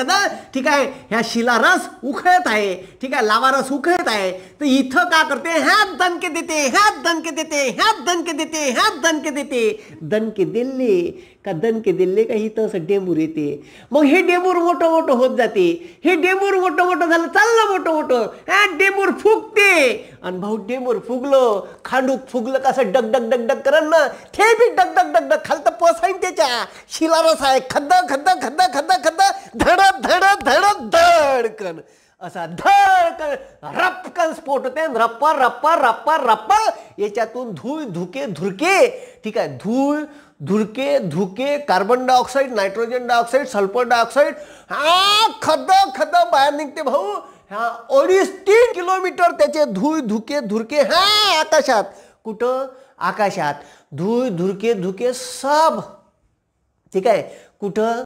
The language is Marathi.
एखादा ठीक आहे ह्या शिलारस उखळत आहे ठीक आहे लावारस उखळत आहे तर इथं का करते ह्यात दणके देते ह्यात दणके देते ह्यात दणके देते ह्यात दणके देते दणके दिले का दणके दिले का इथं असं डेंबूर येते मग हे डेंबूर मोठं मोठं होत जाते हे डेंबूर मोठं मोठं झालं चाललं मोठं मोठं ह्या डेंबूर फुगते आणि भाऊ डेंबूर फुगलं खांडूक फुगलं कसं डग डग डग डग करन ना ते बी डग डग डग डग खालतं पोसाईन त्याच्या शिलारस आहे खद्द खद्द खद्द खद्द खद्द धड धड धड धडकन असा धडकन रपकन स्फोट होते रप्पा रप्पा रप्पा रप्पा याच्यातून धूळ धुके धुरके ठीक आहे धूळ धुरके धुके carbon dioxide nitrogen dioxide sulphur dioxide हा खद खद बाहेर निघते भाऊ हा अडीच तीन किलोमीटर त्याचे धूळ धुके धुरके हा आकाशात कुठं आकाशात धूळ धुरके धुके सब ठीक आहे कुठं